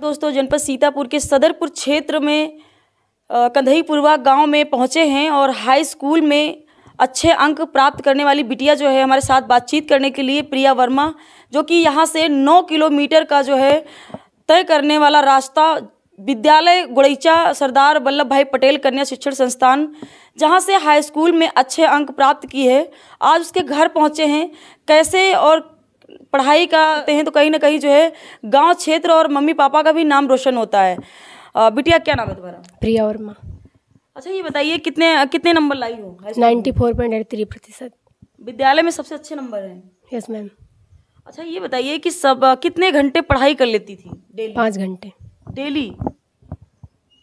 दोस्तों जनपद सीतापुर के सदरपुर क्षेत्र में कंधईपुरवा गांव में पहुंचे हैं और हाई स्कूल में अच्छे अंक प्राप्त करने वाली बिटिया जो है हमारे साथ बातचीत करने के लिए प्रिया वर्मा जो कि यहाँ से 9 किलोमीटर का जो है तय करने वाला रास्ता विद्यालय गुड़ैचा सरदार वल्लभ भाई पटेल कन्या शिक्षण संस्थान जहां से हाई स्कूल में अच्छे अंक प्राप्त किए है आज उसके घर पहुंचे हैं कैसे और पढ़ाई का हैं तो कहीं ना कहीं जो है गांव क्षेत्र और मम्मी पापा का भी नाम रोशन होता है बिटिया क्या नाम है तुम्हारा प्रिया वर्मा अच्छा ये बताइए कितने कितने नंबर लाई हो ninety four point eight three प्रतिशत विद्यालय में सबसे अच्छे नंबर हैं यस मैम अच्छा ये बताइए कि सब कितने घंटे पढ़ाई कर लेती थी डेली पाँच घंटे डेली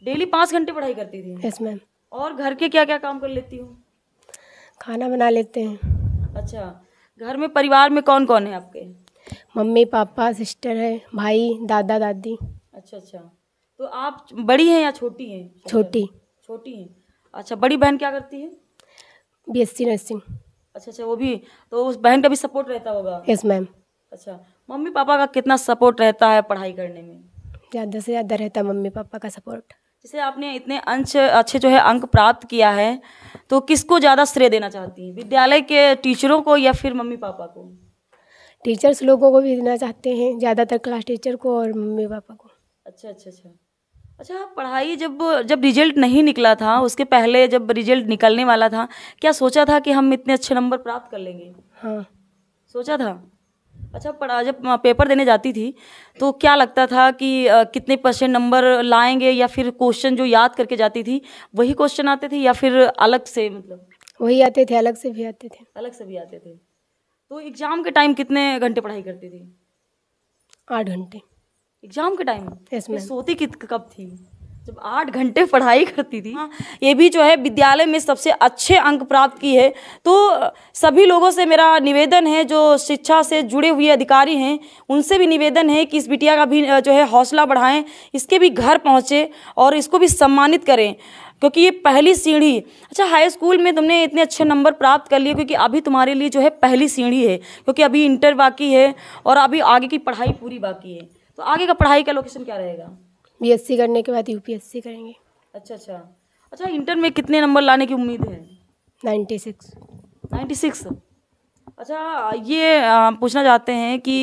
डेली पाँच घंटे पढ़ाई करती थी यस मैम और घर के क्या क्या काम कर लेती हूँ खाना बना लेते हैं अच्छा घर में परिवार में कौन कौन है आपके मम्मी पापा सिस्टर है भाई दादा दादी अच्छा अच्छा तो आप बड़ी हैं या छोटी हैं छोटी छोटी हैं अच्छा बड़ी बहन क्या करती है बी एस सी नर्सिंग अच्छा अच्छा वो भी तो उस बहन का भी सपोर्ट रहता होगा यस मैम अच्छा मम्मी पापा का कितना सपोर्ट रहता है पढ़ाई करने में ज़्यादा से ज़्यादा रहता है मम्मी पापा का सपोर्ट जैसे आपने इतने अंश अच्छे जो है अंक प्राप्त किया है तो किसको ज़्यादा श्रेय देना चाहती हैं विद्यालय के टीचरों को या फिर मम्मी पापा को टीचर्स लोगों को भी देना चाहते हैं ज़्यादातर क्लास टीचर को और मम्मी पापा को अच्छा अच्छा अच्छा अच्छा पढ़ाई जब जब रिजल्ट नहीं निकला था उसके पहले जब रिजल्ट निकलने वाला था क्या सोचा था कि हम इतने अच्छे नंबर प्राप्त कर लेंगे हाँ सोचा था अच्छा पढ़ा जब पेपर देने जाती थी तो क्या लगता था कि आ, कितने परसेंट नंबर लाएंगे या फिर क्वेश्चन जो याद करके जाती थी वही क्वेश्चन आते थे या फिर अलग से मतलब वही आते थे अलग से भी आते थे अलग से भी आते थे तो एग्ज़ाम के टाइम कितने घंटे पढ़ाई करती थी आठ घंटे एग्ज़ाम के टाइम सोती कब थी जब आठ घंटे पढ़ाई करती थी हाँ, ये भी जो है विद्यालय में सबसे अच्छे अंक प्राप्त की है तो सभी लोगों से मेरा निवेदन है जो शिक्षा से जुड़े हुए अधिकारी हैं उनसे भी निवेदन है कि इस बिटिया का भी जो है हौसला बढ़ाएं इसके भी घर पहुँचे और इसको भी सम्मानित करें क्योंकि ये पहली सीढ़ी अच्छा हाई स्कूल में तुमने इतने अच्छे नंबर प्राप्त कर लिए क्योंकि अभी तुम्हारे लिए जो है पहली सीढ़ी है क्योंकि अभी इंटर बाकी है और अभी आगे की पढ़ाई पूरी बाकी है तो आगे का पढ़ाई का लोकेशन क्या रहेगा बीएससी करने के बाद यूपीएससी करेंगे अच्छा अच्छा अच्छा इंटर में कितने नंबर लाने की उम्मीद है नाइन्टी सिक्स नाइन्टी सिक्स अच्छा ये पूछना चाहते हैं कि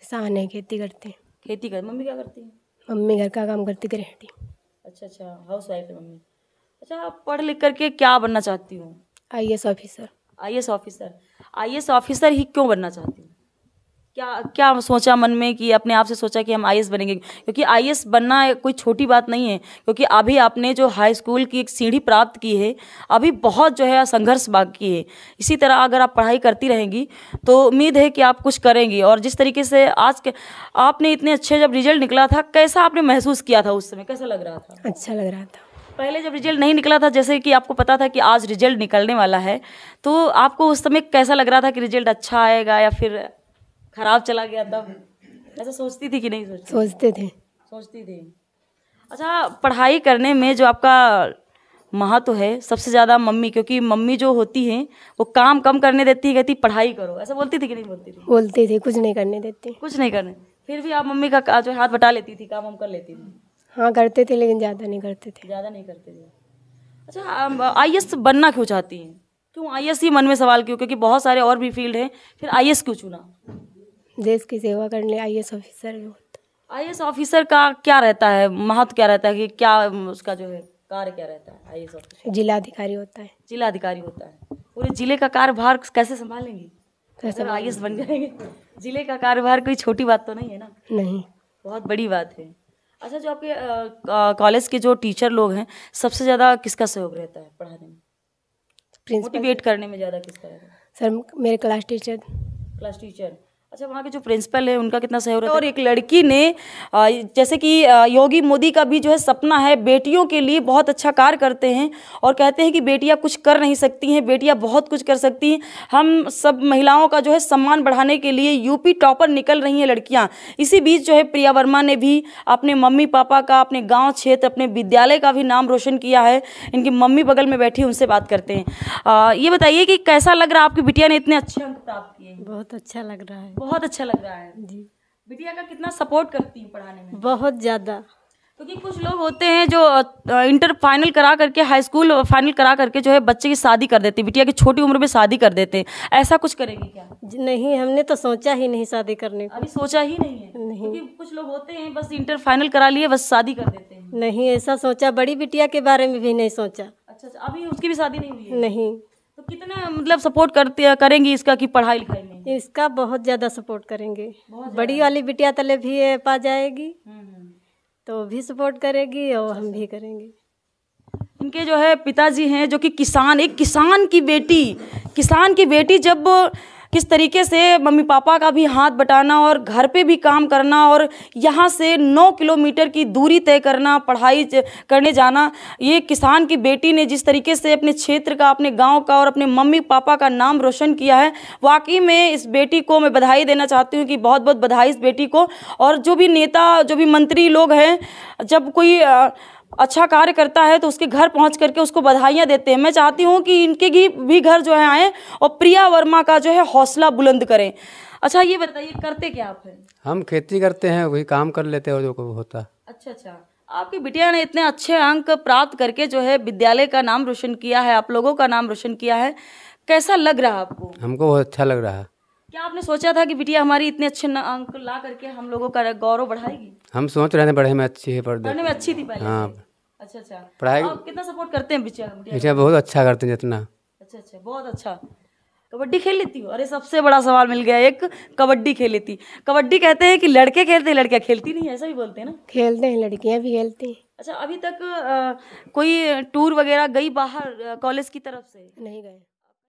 किसान है खेती करते हैं खेती कर मम्मी क्या करती है मम्मी घर का काम करती गृहणी अच्छा अच्छा हाउस वाइफ है मम्मी अच्छा पढ़ लिख करके क्या बनना चाहती हूँ I S officer I S officer I S officer ही क्यों बनना चाहती हूँ क्या क्या सोचा मन में कि अपने आप से सोचा कि हम आई बनेंगे क्योंकि आई बनना कोई छोटी बात नहीं है क्योंकि अभी आपने जो हाई स्कूल की एक सीढ़ी प्राप्त की है अभी बहुत जो है संघर्ष बाकी है इसी तरह अगर आप पढ़ाई करती रहेंगी तो उम्मीद है कि आप कुछ करेंगी और जिस तरीके से आज के आपने इतने अच्छे जब रिजल्ट निकला था कैसा आपने महसूस किया था उस समय कैसा लग रहा था अच्छा लग रहा था पहले जब रिजल्ट नहीं निकला था जैसे कि आपको पता था कि आज रिजल्ट निकलने वाला है तो आपको उस समय कैसा लग रहा था कि रिजल्ट अच्छा आएगा या फिर खराब चला गया तब ऐसा सोचती थी कि नहीं सोचती सोचते थे सोचती थी अच्छा पढ़ाई करने में जो आपका महत्व है सबसे ज़्यादा मम्मी क्योंकि मम्मी जो होती है वो काम कम करने देती है कहती पढ़ाई करो ऐसा बोलती थी कि नहीं बोलती थी बोलती थी कुछ नहीं करने देती कुछ नहीं करने फिर भी आप मम्मी का जो हाथ बटा लेती थी काम हम कर लेती थी हाँ करते थे लेकिन ज़्यादा नहीं करते थे ज़्यादा नहीं करते थे अच्छा आई बनना क्यों चाहती हैं क्यों आई ही मन में सवाल क्यों क्योंकि बहुत सारे और भी फील्ड हैं फिर आई क्यों चुना देश की सेवा करने I S officer I S officer का क्या रहता है महत्व क्या रहता है कि क्या उसका जो है कार्य क्या रहता है आई ऑफिसर अधिकारी होता है जिला अधिकारी होता है पूरे जिले का कार्यभार कैसे संभालेंगे कैसे आई बन जाएंगे तो। जिले का कार्यभार कोई छोटी बात तो नहीं है ना नहीं बहुत बड़ी बात है अच्छा जो आपके कॉलेज के जो टीचर लोग हैं सबसे ज़्यादा किसका सहयोग रहता है पढ़ाने में प्रिंसिपल मोटिवेट करने में ज़्यादा किसका रहता है सर मेरे क्लास टीचर क्लास टीचर अच्छा वहाँ के जो प्रिंसिपल है उनका कितना सहयोग है और एक लड़की ने जैसे कि योगी मोदी का भी जो है सपना है बेटियों के लिए बहुत अच्छा कार्य करते हैं और कहते हैं कि बेटियाँ कुछ कर नहीं सकती हैं बेटियाँ बहुत कुछ कर सकती हैं हम सब महिलाओं का जो है सम्मान बढ़ाने के लिए यूपी टॉपर निकल रही हैं लड़कियाँ इसी बीच जो है प्रिया वर्मा ने भी अपने मम्मी पापा का अपने गाँव क्षेत्र अपने विद्यालय का भी नाम रोशन किया है इनकी मम्मी बगल में बैठी उनसे बात करते हैं ये बताइए कि कैसा लग रहा है आपकी बिटिया ने इतने अच्छे अंक प्राप्त किए बहुत अच्छा लग रहा है बहुत अच्छा लग रहा है जी बिटिया का कितना सपोर्ट करती हूँ पढ़ाने में बहुत ज़्यादा क्योंकि तो कुछ लोग होते हैं जो इंटर फाइनल करा करके हाई स्कूल फाइनल करा करके जो है बच्चे की शादी कर देते हैं बिटिया की छोटी उम्र में शादी कर देते हैं ऐसा कुछ करेंगे क्या नहीं हमने तो सोचा ही नहीं शादी करने अभी सोचा ही नहीं है नहीं क्योंकि कुछ लोग होते हैं बस इंटर फाइनल करा लिए बस शादी कर देते हैं नहीं ऐसा सोचा बड़ी बिटिया के बारे में भी नहीं सोचा अच्छा, अच्छा अभी उसकी भी शादी नहीं हुई नहीं तो कितना मतलब सपोर्ट करते करेंगी इसका की पढ़ाई लिखाई में इसका बहुत ज़्यादा सपोर्ट करेंगे बड़ी वाली बिटिया तले भी पा जाएगी हम्म, हम्म। तो भी सपोर्ट करेगी और अच्छा, हम अच्छा। भी करेंगे इनके जो है पिताजी हैं जो कि किसान एक किसान की बेटी किसान की बेटी जब किस तरीके से मम्मी पापा का भी हाथ बटाना और घर पे भी काम करना और यहाँ से नौ किलोमीटर की दूरी तय करना पढ़ाई करने जाना ये किसान की बेटी ने जिस तरीके से अपने क्षेत्र का अपने गाँव का और अपने मम्मी पापा का नाम रोशन किया है वाकई में इस बेटी को मैं बधाई देना चाहती हूँ कि बहुत बहुत बधाई इस बेटी को और जो भी नेता जो भी मंत्री लोग हैं जब कोई अच्छा कार्य करता है तो उसके घर पहुंच करके उसको बधाइयाँ देते हैं मैं चाहती हूँ कि इनके भी भी घर जो है आए और प्रिया वर्मा का जो है हौसला बुलंद करें अच्छा ये बताइए करते क्या आप हैं हम खेती करते हैं वही काम कर लेते हैं और जो होता अच्छा अच्छा आपकी बिटिया ने इतने अच्छे अंक प्राप्त करके जो है विद्यालय का नाम रोशन किया है आप लोगों का नाम रोशन किया है कैसा लग रहा आपको हमको बहुत अच्छा लग रहा है क्या आपने सोचा था कि बिटिया हमारी इतने अच्छे अंक ला करके हम लोगों का गौरव बढ़ाएगी हम सोच रहे थे पढ़े में अच्छी है पढ़ने में अच्छी थी पहले हाँ अच्छा अच्छा पढ़ाई कितना सपोर्ट करते हैं बिटिया बिटिया बहुत अच्छा करते हैं जितना अच्छा अच्छा बहुत अच्छा कबड्डी खेल लेती हूँ अरे सबसे बड़ा सवाल मिल गया एक कबड्डी खेल लेती कबड्डी कहते हैं कि लड़के खेलते हैं लड़कियाँ खेलती नहीं ऐसा भी बोलते हैं ना खेलते हैं लड़कियाँ भी खेलती हैं अच्छा अभी तक आ, कोई टूर वगैरह गई बाहर कॉलेज की तरफ से नहीं गए